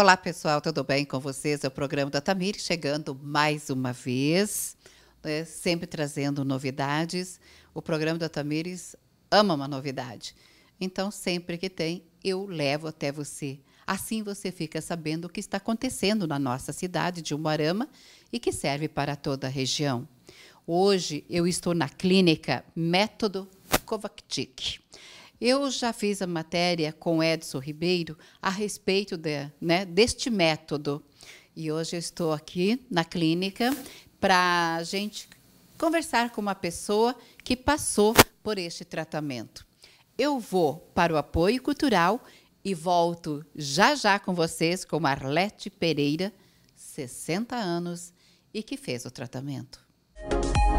Olá pessoal, tudo bem com vocês? É o programa da Tamir chegando mais uma vez, né? sempre trazendo novidades. O programa da Tamires ama uma novidade. Então, sempre que tem, eu levo até você. Assim você fica sabendo o que está acontecendo na nossa cidade de Umarama e que serve para toda a região. Hoje eu estou na clínica Método Kovacic. Eu já fiz a matéria com Edson Ribeiro a respeito de, né, deste método. E hoje eu estou aqui na clínica para a gente conversar com uma pessoa que passou por este tratamento. Eu vou para o apoio cultural e volto já já com vocês com Arlete Pereira, 60 anos e que fez o tratamento. Música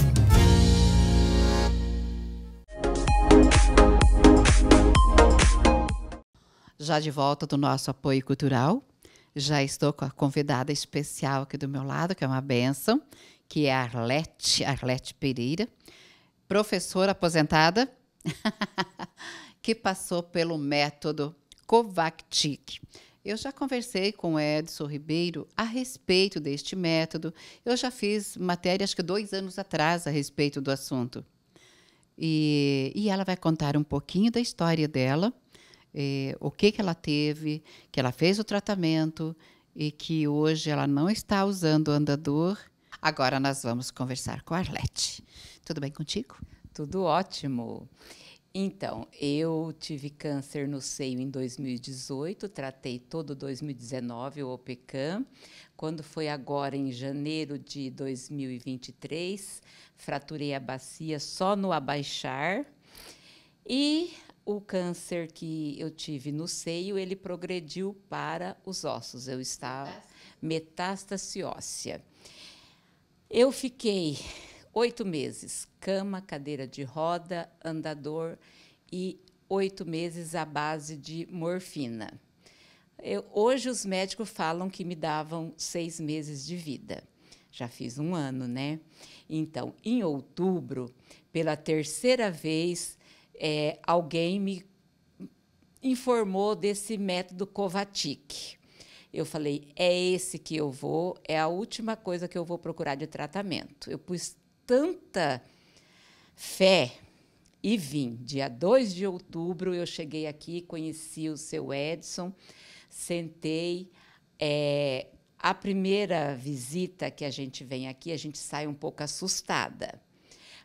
já de volta do nosso apoio cultural. Já estou com a convidada especial aqui do meu lado, que é uma benção, que é a Arlete, Arlete Pereira, professora aposentada, que passou pelo método Kovacic. Eu já conversei com Edson Ribeiro a respeito deste método. Eu já fiz matéria, acho que dois anos atrás, a respeito do assunto. E, e ela vai contar um pouquinho da história dela eh, o que, que ela teve, que ela fez o tratamento e que hoje ela não está usando o andador. Agora nós vamos conversar com a Arlete. Tudo bem contigo? Tudo ótimo. Então, eu tive câncer no seio em 2018, tratei todo 2019 o OPCAM. Quando foi agora em janeiro de 2023, fraturei a bacia só no abaixar. E o câncer que eu tive no seio, ele progrediu para os ossos. Eu estava metástase óssea. Eu fiquei oito meses, cama, cadeira de roda, andador e oito meses à base de morfina. Eu, hoje os médicos falam que me davam seis meses de vida. Já fiz um ano, né? Então, em outubro, pela terceira vez, é, alguém me informou desse método Kovacic. Eu falei, é esse que eu vou, é a última coisa que eu vou procurar de tratamento. Eu pus tanta fé e vim. Dia 2 de outubro eu cheguei aqui, conheci o seu Edson, sentei. É, a primeira visita que a gente vem aqui, a gente sai um pouco assustada,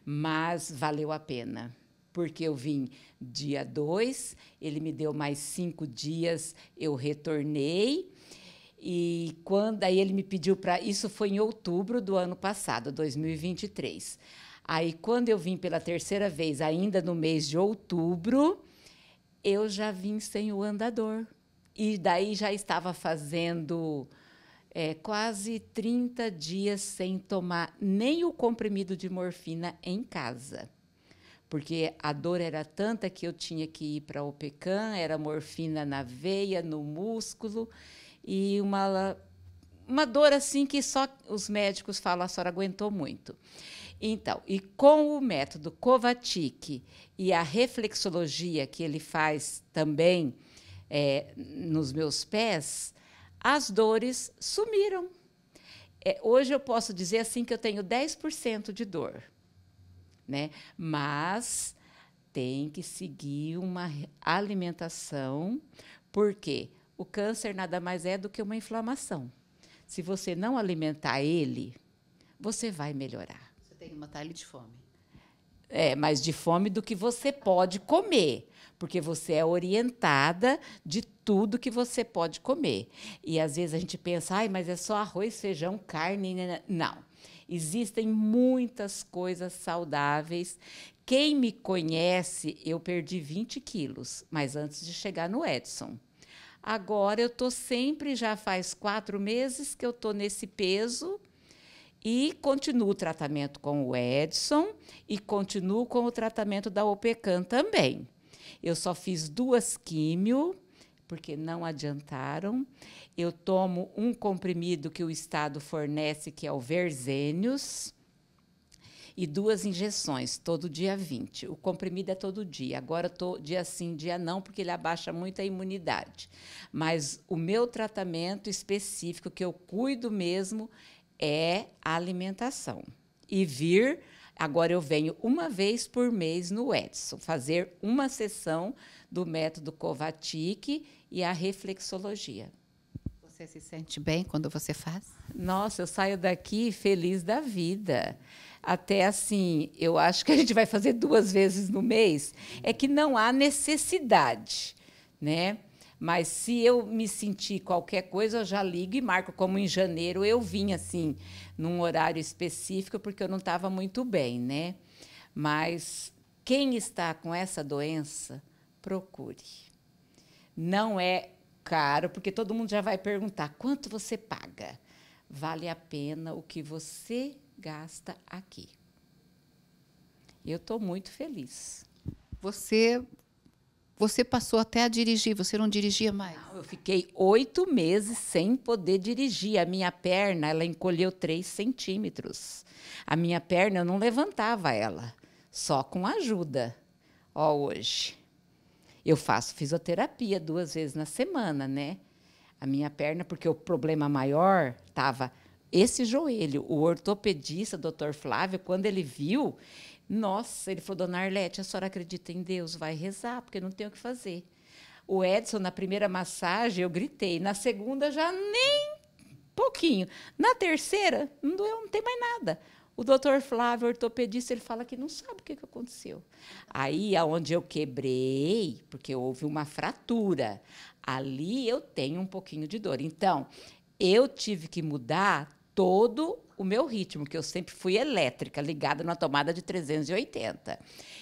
mas valeu a pena porque eu vim dia 2, ele me deu mais cinco dias, eu retornei. E quando aí ele me pediu para. Isso foi em outubro do ano passado, 2023. Aí, quando eu vim pela terceira vez, ainda no mês de outubro, eu já vim sem o andador. E daí já estava fazendo é, quase 30 dias sem tomar nem o comprimido de morfina em casa porque a dor era tanta que eu tinha que ir para o OPECAM, era morfina na veia, no músculo, e uma, uma dor assim que só os médicos falam, a senhora aguentou muito. Então, e com o método Kovacic e a reflexologia que ele faz também é, nos meus pés, as dores sumiram. É, hoje eu posso dizer assim que eu tenho 10% de dor né? Mas tem que seguir uma alimentação, porque o câncer nada mais é do que uma inflamação. Se você não alimentar ele, você vai melhorar. Você tem que matar ele de fome. É, mas de fome do que você pode comer, porque você é orientada de tudo que você pode comer. E às vezes a gente pensa, ai, mas é só arroz, feijão, carne. Né, né? Não. Existem muitas coisas saudáveis. Quem me conhece, eu perdi 20 quilos, mas antes de chegar no Edson. Agora eu tô sempre, já faz quatro meses que eu tô nesse peso e continuo o tratamento com o Edson e continuo com o tratamento da OPECAN também. Eu só fiz duas químio, porque não adiantaram. Eu tomo um comprimido que o Estado fornece, que é o Verzênios, e duas injeções, todo dia 20. O comprimido é todo dia. Agora estou dia sim, dia não, porque ele abaixa muito a imunidade. Mas o meu tratamento específico, que eu cuido mesmo, é a alimentação. E vir, agora eu venho uma vez por mês no Edson, fazer uma sessão do método Kovatic e a reflexologia. Você se sente bem quando você faz? Nossa, eu saio daqui feliz da vida. Até assim, eu acho que a gente vai fazer duas vezes no mês. É que não há necessidade, né? Mas se eu me sentir qualquer coisa, eu já ligo e marco. Como em janeiro eu vim assim, num horário específico, porque eu não estava muito bem, né? Mas quem está com essa doença, procure. Não é caro, porque todo mundo já vai perguntar quanto você paga. Vale a pena o que você gasta aqui. Eu estou muito feliz. Você você passou até a dirigir, você não dirigia mais? Não, eu fiquei oito meses sem poder dirigir. A minha perna, ela encolheu três centímetros. A minha perna, eu não levantava ela, só com ajuda. Ó, hoje. Eu faço fisioterapia duas vezes na semana, né? A minha perna, porque o problema maior estava esse joelho. O ortopedista, doutor Flávio, quando ele viu, nossa, ele falou: Dona Arlete, a senhora acredita em Deus? Vai rezar, porque não tem o que fazer. O Edson, na primeira massagem, eu gritei. Na segunda, já nem pouquinho. Na terceira, não doeu, não tem mais nada. O doutor Flávio, ortopedista, ele fala que não sabe o que, que aconteceu. Aí, aonde eu quebrei, porque houve uma fratura, ali eu tenho um pouquinho de dor. Então, eu tive que mudar todo o meu ritmo, que eu sempre fui elétrica, ligada numa tomada de 380.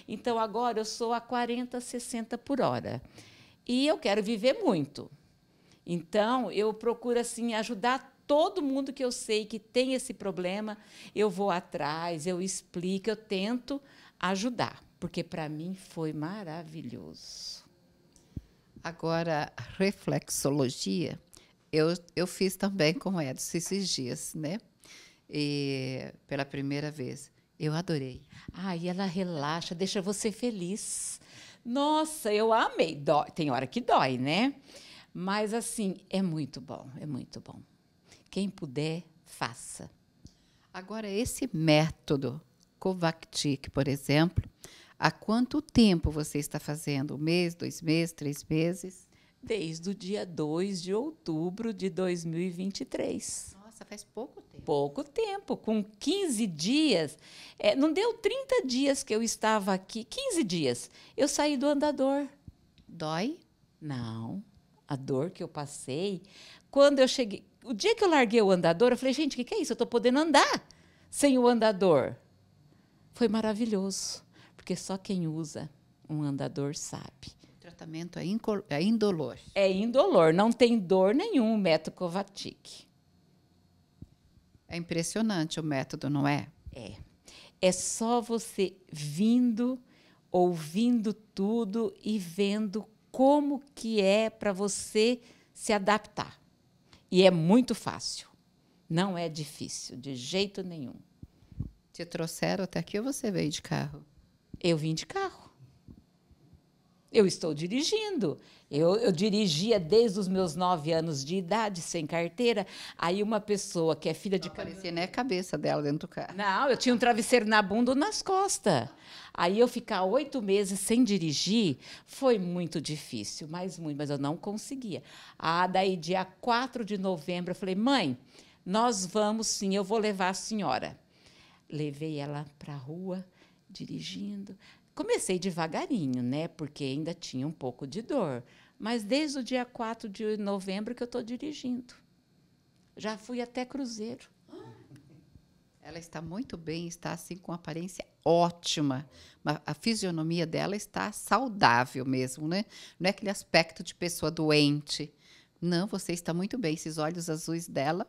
Então, agora eu sou a 40, 60 por hora. E eu quero viver muito. Então, eu procuro assim ajudar todo mundo que eu sei que tem esse problema, eu vou atrás, eu explico, eu tento ajudar, porque para mim foi maravilhoso. Agora, reflexologia, eu, eu fiz também com Edson esses dias, né? E, pela primeira vez. Eu adorei. Ah, e ela relaxa, deixa você feliz. Nossa, eu amei. Dói. Tem hora que dói, né? Mas, assim, é muito bom, é muito bom. Quem puder, faça. Agora, esse método Covatic, por exemplo, há quanto tempo você está fazendo? Um mês, dois meses, três meses? Desde o dia 2 de outubro de 2023. Nossa, faz pouco tempo. Pouco tempo, com 15 dias. É, não deu 30 dias que eu estava aqui, 15 dias. Eu saí do andador. Dói? Não a dor que eu passei. Quando eu cheguei, o dia que eu larguei o andador, eu falei, gente, o que, que é isso? Eu estou podendo andar sem o andador. Foi maravilhoso, porque só quem usa um andador sabe. O tratamento é, é indolor. É indolor, não tem dor nenhum o método Kovacic. É impressionante o método, não é? É. É só você vindo, ouvindo tudo e vendo como que é para você se adaptar. E é muito fácil. Não é difícil, de jeito nenhum. Te trouxeram até aqui ou você veio de carro? Eu vim de carro eu estou dirigindo. Eu, eu, dirigia desde os meus nove anos de idade, sem carteira. Aí uma pessoa que é filha de. Não aparecia nem né, a cabeça dela dentro do carro. Não, eu tinha um travesseiro na bunda ou nas costas. Aí eu ficar oito meses sem dirigir foi muito difícil, mas muito, mas eu não conseguia. Ah, daí dia 4 de novembro eu falei, mãe, nós vamos sim, eu vou levar a senhora. Levei ela para a rua, dirigindo. Comecei devagarinho, né? Porque ainda tinha um pouco de dor. Mas desde o dia 4 de novembro que eu estou dirigindo. Já fui até cruzeiro. Ela está muito bem, está assim com aparência ótima. A fisionomia dela está saudável mesmo, né? Não é aquele aspecto de pessoa doente. Não, você está muito bem. Esses olhos azuis dela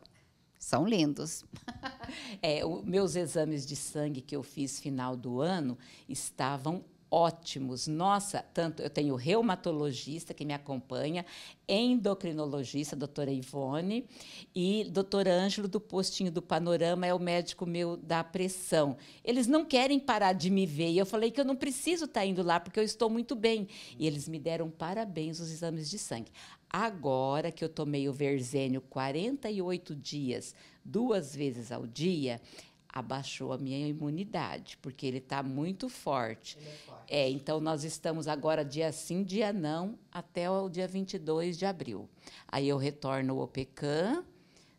são lindos. é, o, meus exames de sangue que eu fiz final do ano estavam ótimos. Nossa, tanto eu tenho reumatologista que me acompanha, endocrinologista, doutora Ivone, e doutor Ângelo do Postinho do Panorama é o médico meu da pressão. Eles não querem parar de me ver. E eu falei que eu não preciso estar tá indo lá porque eu estou muito bem. E eles me deram parabéns os exames de sangue. Agora que eu tomei o Verzênio 48 dias, duas vezes ao dia, abaixou a minha imunidade, porque ele está muito forte. É, forte. é, então nós estamos agora dia sim, dia não, até o dia 22 de abril. Aí eu retorno ao OPECAM,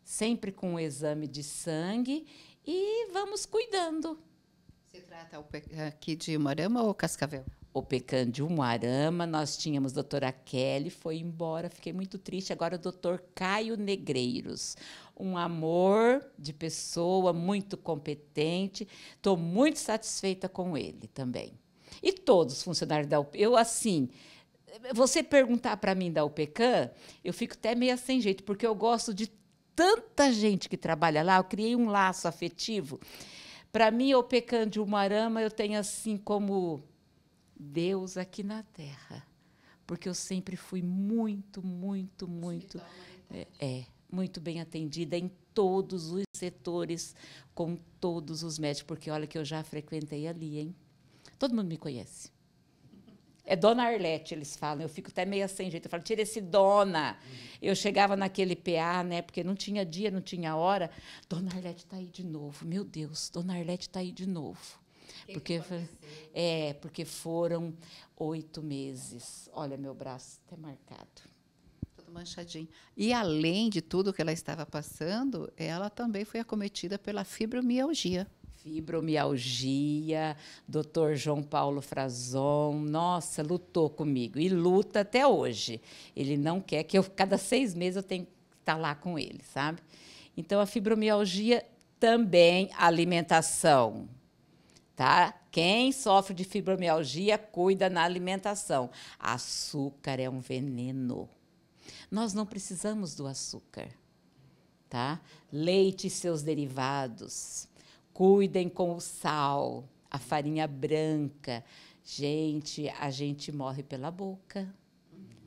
sempre com o um exame de sangue e vamos cuidando. Se trata aqui de Morama ou Cascavel? Opecan de Umuarama, nós tínhamos a doutora Kelly, foi embora, fiquei muito triste. Agora o doutor Caio Negreiros, um amor de pessoa, muito competente, estou muito satisfeita com ele também. E todos os funcionários da UPECAN, eu assim, você perguntar para mim da UPECAN, eu fico até meio sem jeito, porque eu gosto de tanta gente que trabalha lá, eu criei um laço afetivo. Para mim, o Pecan de Umarama, eu tenho assim como Deus aqui na terra, porque eu sempre fui muito, muito, muito, né, então? é, é, muito bem atendida em todos os setores, com todos os médicos, porque olha que eu já frequentei ali, hein? Todo mundo me conhece. É Dona Arlete, eles falam. Eu fico até meio sem jeito. Eu falo, tira esse Dona. Uhum. Eu chegava naquele PA, né? Porque não tinha dia, não tinha hora. Dona Arlete está aí de novo. Meu Deus, Dona Arlete está aí de novo porque que é porque foram oito meses. Olha meu braço até tá marcado. Tudo manchadinho. E além de tudo que ela estava passando, ela também foi acometida pela fibromialgia fibromialgia, doutor João Paulo Frazon, nossa, lutou comigo e luta até hoje. Ele não quer que eu, cada seis meses, eu tenha que estar tá lá com ele, sabe? Então, a fibromialgia também, alimentação, tá? Quem sofre de fibromialgia cuida na alimentação. Açúcar é um veneno. Nós não precisamos do açúcar, tá? Leite e seus derivados. Cuidem com o sal, a farinha branca. Gente, a gente morre pela boca,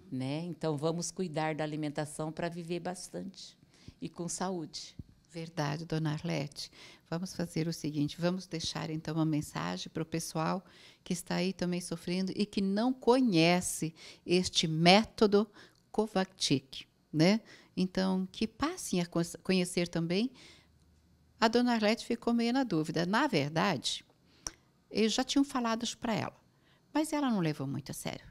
né? Então vamos cuidar da alimentação para viver bastante e com saúde. Verdade, dona Arlete. Vamos fazer o seguinte: vamos deixar então uma mensagem para o pessoal que está aí também sofrendo e que não conhece este método Kovacic, né? Então, que passem a conhecer também. A dona Arlete ficou meio na dúvida. Na verdade, eles já tinham falado para ela, mas ela não levou muito a sério.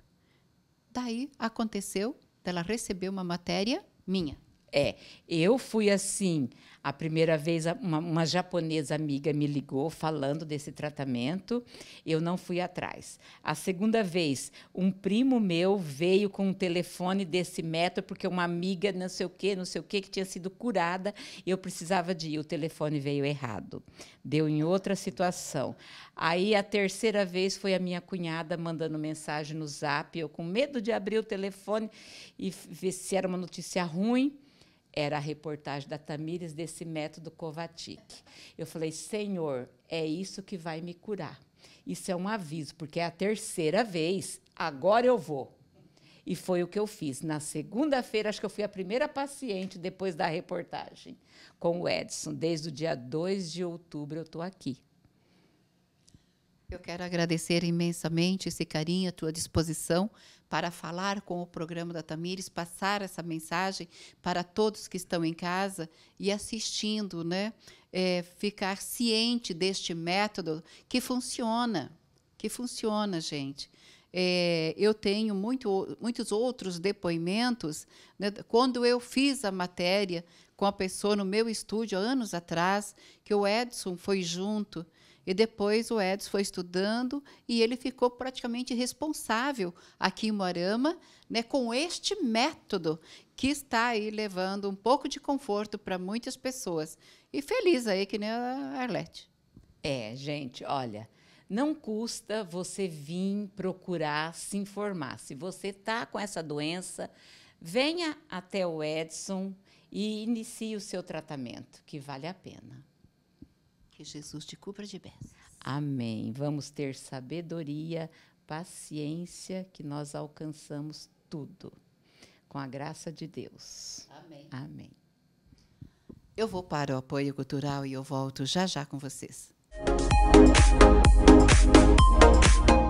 Daí aconteceu ela recebeu uma matéria minha é, eu fui assim. A primeira vez, uma, uma, japonesa amiga me ligou falando desse tratamento, eu não fui atrás. A segunda vez, um primo meu veio com um telefone desse método, porque uma amiga, não sei o quê, não sei o quê, que tinha sido curada, eu precisava de ir. O telefone veio errado. Deu em outra situação. Aí a terceira vez foi a minha cunhada mandando mensagem no zap, eu com medo de abrir o telefone e ver se era uma notícia ruim era a reportagem da Tamires desse método Kovacic. Eu falei, Senhor, é isso que vai me curar. Isso é um aviso, porque é a terceira vez, agora eu vou. E foi o que eu fiz. Na segunda-feira, acho que eu fui a primeira paciente depois da reportagem com o Edson. Desde o dia 2 de outubro eu estou aqui. Eu quero agradecer imensamente esse carinho, a tua disposição para falar com o programa da Tamires, passar essa mensagem para todos que estão em casa e assistindo, né? É, ficar ciente deste método que funciona, que funciona, gente. É, eu tenho muito, muitos outros depoimentos. Né? Quando eu fiz a matéria com a pessoa no meu estúdio, anos atrás, que o Edson foi junto, e depois o Edson foi estudando e ele ficou praticamente responsável aqui em Moarama né, com este método que está aí levando um pouco de conforto para muitas pessoas. E feliz aí, que nem a Arlete. É, gente, olha, não custa você vir procurar se informar. Se você está com essa doença, venha até o Edson e inicie o seu tratamento, que vale a pena. Que Jesus te cubra de bênçãos. Amém. Vamos ter sabedoria, paciência, que nós alcançamos tudo. Com a graça de Deus. Amém. Amém. Eu vou para o apoio cultural e eu volto já já com vocês. Música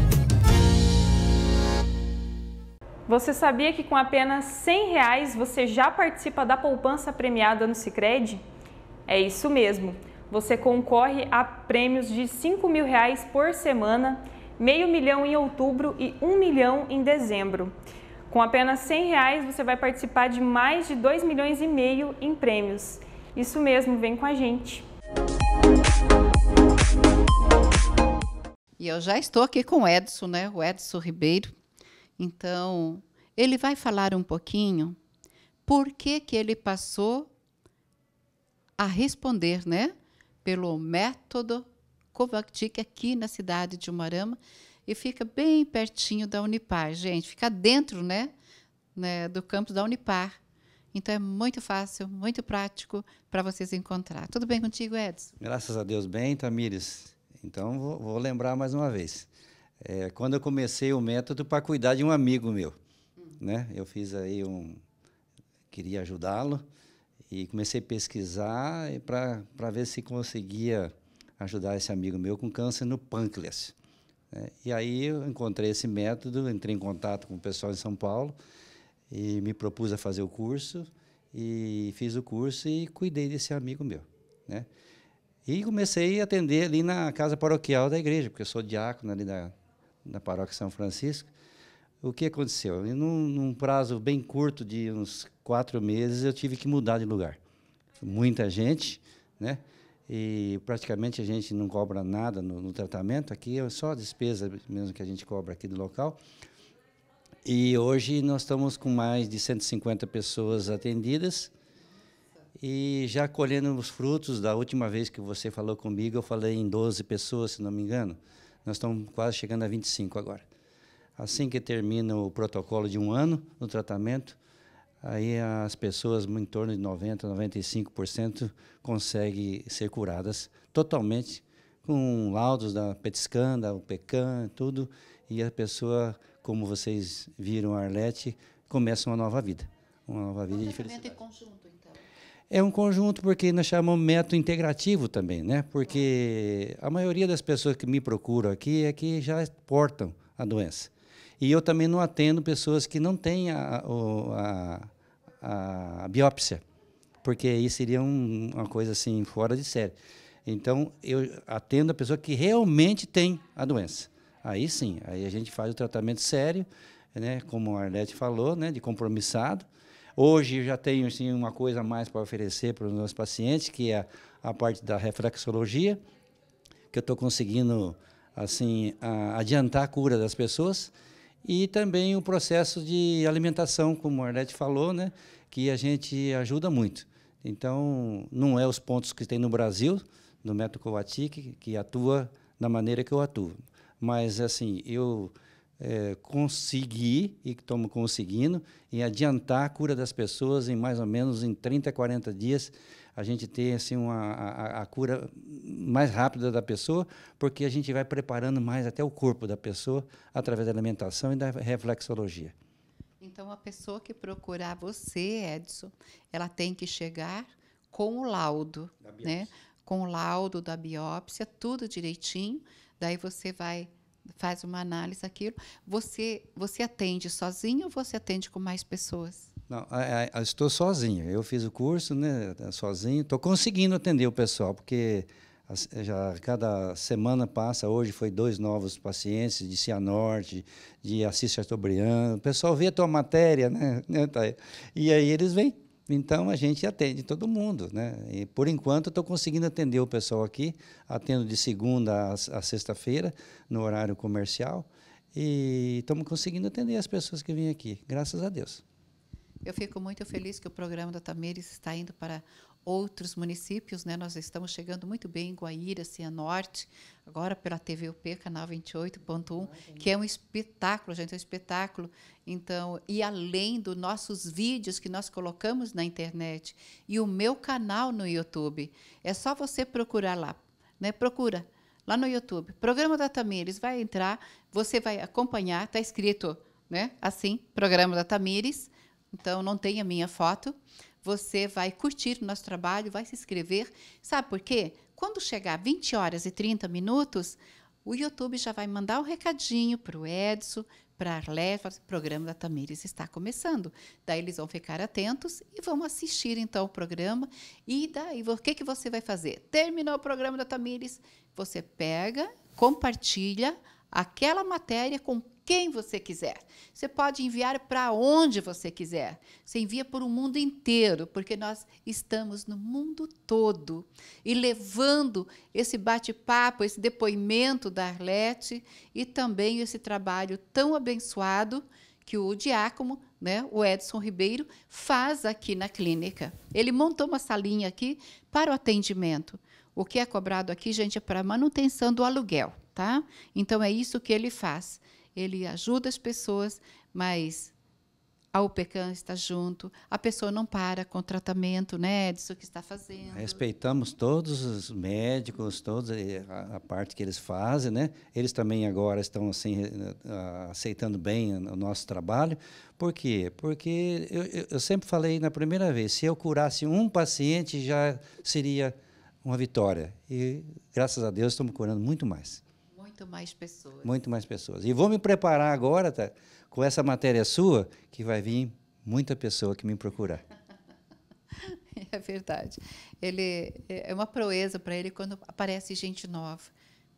Você sabia que com apenas 100 reais você já participa da poupança premiada no Sicredi? É isso mesmo. Você concorre a prêmios de 5 mil reais por semana, meio milhão em outubro e 1 um milhão em dezembro. Com apenas 100 reais você vai participar de mais de 2 milhões e meio em prêmios. Isso mesmo, vem com a gente. E eu já estou aqui com o Edson, né? O Edson Ribeiro, então, ele vai falar um pouquinho por que, que ele passou a responder né, pelo método Kovacic aqui na cidade de Umarama e fica bem pertinho da Unipar, gente. Fica dentro né, né, do campus da Unipar. Então é muito fácil, muito prático para vocês encontrar. Tudo bem contigo, Edson? Graças a Deus, bem, Tamires. Então vou, vou lembrar mais uma vez é, quando eu comecei o método para cuidar de um amigo meu, uhum. né? Eu fiz aí um queria ajudá-lo e comecei a pesquisar para para ver se conseguia ajudar esse amigo meu com câncer no pâncreas. Né? E aí eu encontrei esse método, entrei em contato com o pessoal em São Paulo e me propus a fazer o curso e fiz o curso e cuidei desse amigo meu, né? E comecei a atender ali na casa paroquial da igreja, porque eu sou diácono ali da, na paróquia São Francisco. O que aconteceu? num, num prazo bem curto de uns quatro meses, eu tive que mudar de lugar. Muita gente, né? E praticamente a gente não cobra nada no, no tratamento. Aqui é só a despesa mesmo que a gente cobra aqui do local. E hoje nós estamos com mais de 150 pessoas atendidas e já colhendo os frutos da última vez que você falou comigo, eu falei em 12 pessoas, se não me engano. Nós estamos quase chegando a 25 agora. Assim que termina o protocolo de um ano no tratamento, aí as pessoas em torno de 90, 95% conseguem ser curadas totalmente com laudos da Petiscan, da UPECAN, tudo, e a pessoa, como vocês viram a Arlete, começa uma nova vida. Uma nova vida diferente. de é conjunto, é um conjunto porque nós chamamos método integrativo também, né? Porque a maioria das pessoas que me procuram aqui é que já portam a doença. E eu também não atendo pessoas que não têm a, a, a, a biópsia, porque aí seria um, uma coisa assim fora de série. Então eu atendo a pessoa que realmente tem a doença. Aí sim, aí a gente faz o tratamento sério, né? Como a Arlete falou, né? De compromissado Hoje eu já tenho assim, uma coisa mais para oferecer para os meus pacientes, que é a parte da reflexologia, que eu estou conseguindo assim a, adiantar a cura das pessoas e também o processo de alimentação, como o Arlete falou, né, que a gente ajuda muito. Então, não é os pontos que tem no Brasil, no método Coatic, que atua da maneira que eu atuo. Mas, assim, eu é, conseguir, e que estamos conseguindo, em adiantar a cura das pessoas em mais ou menos em 30, 40 dias, a gente ter assim, uma, a, a cura mais rápida da pessoa, porque a gente vai preparando mais até o corpo da pessoa através da alimentação e da reflexologia. Então, a pessoa que procurar você, Edson, ela tem que chegar com o laudo, né? com o laudo da biópsia, tudo direitinho. Daí você vai faz uma análise aquilo. Você você atende sozinho ou você atende com mais pessoas? Não, eu, estou sozinho. Eu fiz o curso, né, sozinho. Estou conseguindo atender o pessoal porque já cada semana passa. Hoje foi dois novos pacientes de Cianorte, de Assis Chateaubriand. O pessoal vê a tua matéria, né? né e aí eles vêm então a gente atende todo mundo, né? E por enquanto estou conseguindo atender o pessoal aqui, atendo de segunda a, sexta-feira no horário comercial e estamos conseguindo atender as pessoas que vêm aqui, graças a Deus. Eu fico muito feliz que o programa da Tamires está indo para outros municípios, né? Nós estamos chegando muito bem em Guaíra, Cianorte, agora pela TVUP, canal 28.1, que é um espetáculo, gente, é um espetáculo. Então, e além dos nossos vídeos que nós colocamos na internet e o meu canal no YouTube, é só você procurar lá, né? Procura lá no YouTube, programa da Tamires, vai entrar, você vai acompanhar, tá escrito, né? Assim, programa da Tamires. Então, não tem a minha foto, você vai curtir o nosso trabalho, vai se inscrever. Sabe por quê? Quando chegar 20 horas e 30 minutos, o YouTube já vai mandar um recadinho para o Edson, para a Arlete, assim, o programa da Tamires está começando. Daí eles vão ficar atentos e vão assistir então o programa. E daí, o que, que você vai fazer? Terminou o programa da Tamires, você pega, compartilha aquela matéria com quem você quiser. Você pode enviar para onde você quiser. Você envia para o mundo inteiro, porque nós estamos no mundo todo. E levando esse bate-papo, esse depoimento da Arlete e também esse trabalho tão abençoado que o diácono, né, o Edson Ribeiro, faz aqui na clínica. Ele montou uma salinha aqui para o atendimento. O que é cobrado aqui, gente, é para manutenção do aluguel, tá? Então é isso que ele faz ele ajuda as pessoas, mas a UPECAM está junto, a pessoa não para com o tratamento né, disso que está fazendo. Respeitamos todos os médicos, toda eh, a, a parte que eles fazem. Né? Eles também agora estão assim, eh, eh, aceitando bem o nosso trabalho. Por quê? Porque eu, eu sempre falei na primeira vez, se eu curasse um paciente já seria uma vitória. E, graças a Deus, estamos curando muito mais. Muito mais pessoas. Muito mais pessoas. E vou me preparar agora, tá, com essa matéria sua, que vai vir muita pessoa que me procurar. é verdade. Ele é, é uma proeza para ele quando aparece gente nova,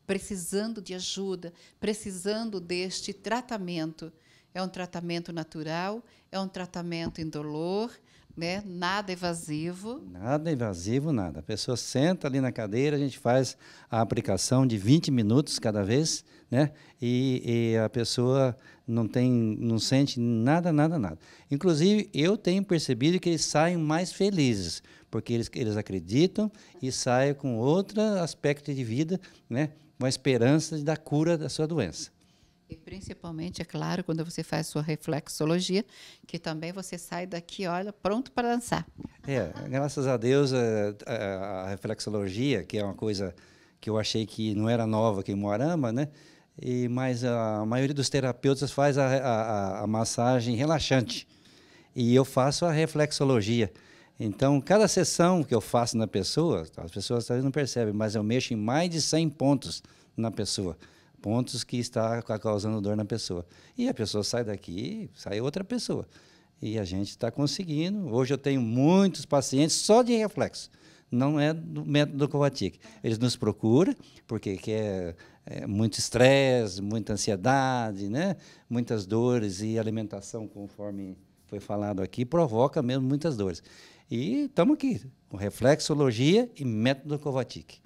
precisando de ajuda, precisando deste tratamento. É um tratamento natural, é um tratamento indolor, né? Nada evasivo. Nada evasivo, nada. A pessoa senta ali na cadeira, a gente faz a aplicação de 20 minutos cada vez, né? E, e a pessoa não tem, não sente nada, nada, nada. Inclusive, eu tenho percebido que eles saem mais felizes, porque eles, eles acreditam e saem com outro aspecto de vida, né? Com a esperança da cura da sua doença. E principalmente, é claro, quando você faz sua reflexologia, que também você sai daqui, olha, pronto para dançar. É, graças a Deus, a, é, é, a, reflexologia, que é uma coisa que eu achei que não era nova aqui em Moarama, né? E, mas a maioria dos terapeutas faz a, a, a massagem relaxante. E eu faço a reflexologia. Então, cada sessão que eu faço na pessoa, as pessoas talvez não percebem, mas eu mexo em mais de 100 pontos na pessoa pontos que está causando dor na pessoa. E a pessoa sai daqui, sai outra pessoa. E a gente está conseguindo. Hoje eu tenho muitos pacientes só de reflexo. Não é do método Kovacic. Eles nos procuram porque quer é, é, muito estresse, muita ansiedade, né? muitas dores e alimentação, conforme foi falado aqui, provoca mesmo muitas dores. E estamos aqui, com reflexologia e método Kovacic.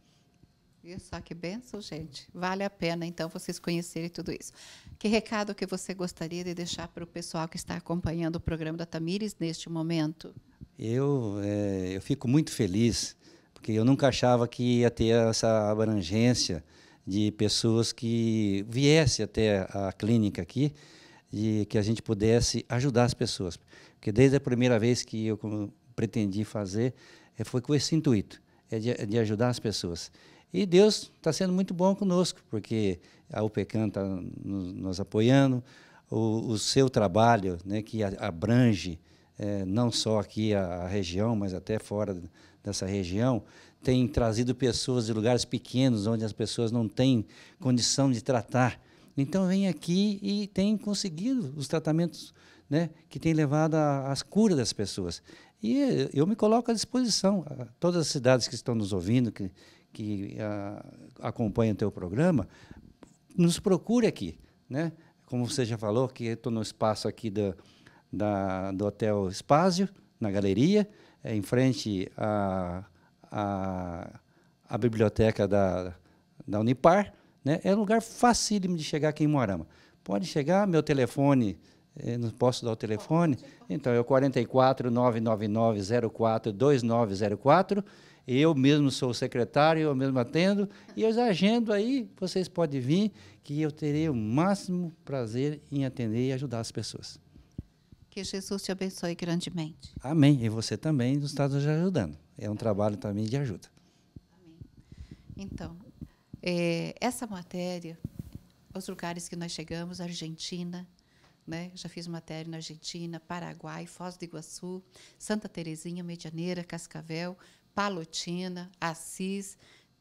Só que benção, gente. Vale a pena, então, vocês conhecerem tudo isso. Que recado que você gostaria de deixar para o pessoal que está acompanhando o programa da Tamires neste momento? Eu, é, eu fico muito feliz, porque eu nunca achava que ia ter essa abrangência de pessoas que viesse até a clínica aqui e que a gente pudesse ajudar as pessoas. Porque desde a primeira vez que eu pretendi fazer, é, foi com esse intuito é de, é de ajudar as pessoas. E Deus está sendo muito bom conosco, porque a UPECAM está nos, nos, apoiando, o, o, seu trabalho, né, que abrange é, não só aqui a, a, região, mas até fora dessa região, tem trazido pessoas de lugares pequenos, onde as pessoas não têm condição de tratar. Então, vem aqui e tem conseguido os tratamentos né, que tem levado às curas das pessoas. E eu me coloco à disposição. todas as cidades que estão nos ouvindo, que, que a, ah, acompanham o teu programa, nos procure aqui. Né? Como você já falou, que estou no espaço aqui da, da, do Hotel Espásio, na galeria, é em frente à, à, à biblioteca da, da Unipar. Né? É um lugar facílimo de chegar aqui em Moarama. Pode chegar, meu telefone eh, não posso dar o telefone? Então, é o 44 999 04 2904. Eu mesmo sou o secretário, eu mesmo atendo, e eu agendo aí, vocês podem vir, que eu terei o máximo prazer em atender e ajudar as pessoas. Que Jesus te abençoe grandemente. Amém. E você também nos está nos ajudando. É um trabalho também de ajuda. Amém. Então, é, essa matéria, os lugares que nós chegamos, Argentina, né? Já fiz matéria na Argentina, Paraguai, Foz do Iguaçu, Santa Terezinha, Medianeira, Cascavel, Palotina, Assis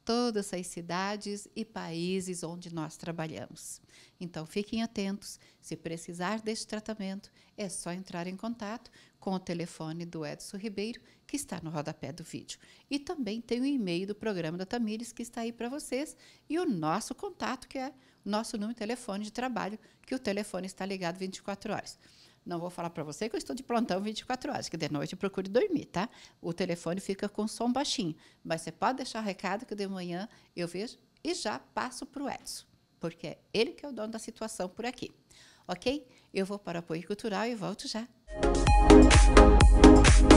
todas as cidades e países onde nós trabalhamos. Então, fiquem atentos. Se precisar deste tratamento, é só entrar em contato com o telefone do Edson Ribeiro, que está no rodapé do vídeo. E também tem o e-mail do programa da Tamires, que está aí para vocês, e o nosso contato, que é o nosso número de telefone de trabalho, que o telefone está ligado 24 horas. Não vou falar para você que eu estou de plantão 24 horas, que de noite procure dormir, tá? O telefone fica com som baixinho, mas você pode deixar recado que de manhã eu vejo e já passo para o Edson, porque é ele que é o dono da situação por aqui. Ok? Eu vou para o apoio cultural e volto já. Música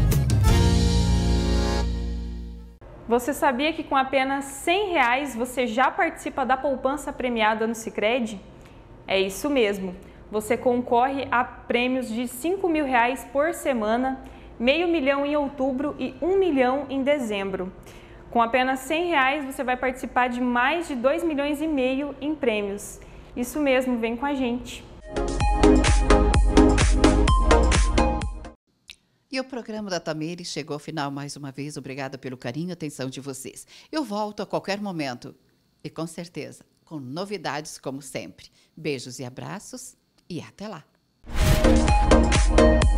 Você sabia que com apenas 100 reais você já participa da poupança premiada no Sicredi? É isso mesmo. Você concorre a prêmios de 5 mil reais por semana, meio milhão em outubro e 1 um milhão em dezembro. Com apenas 100 reais você vai participar de mais de 2 milhões e meio em prêmios. Isso mesmo, vem com a gente. Música E o programa da Tamires chegou ao final mais uma vez. Obrigada pelo carinho e atenção de vocês. Eu volto a qualquer momento e com certeza com novidades como sempre. Beijos e abraços e até lá. Música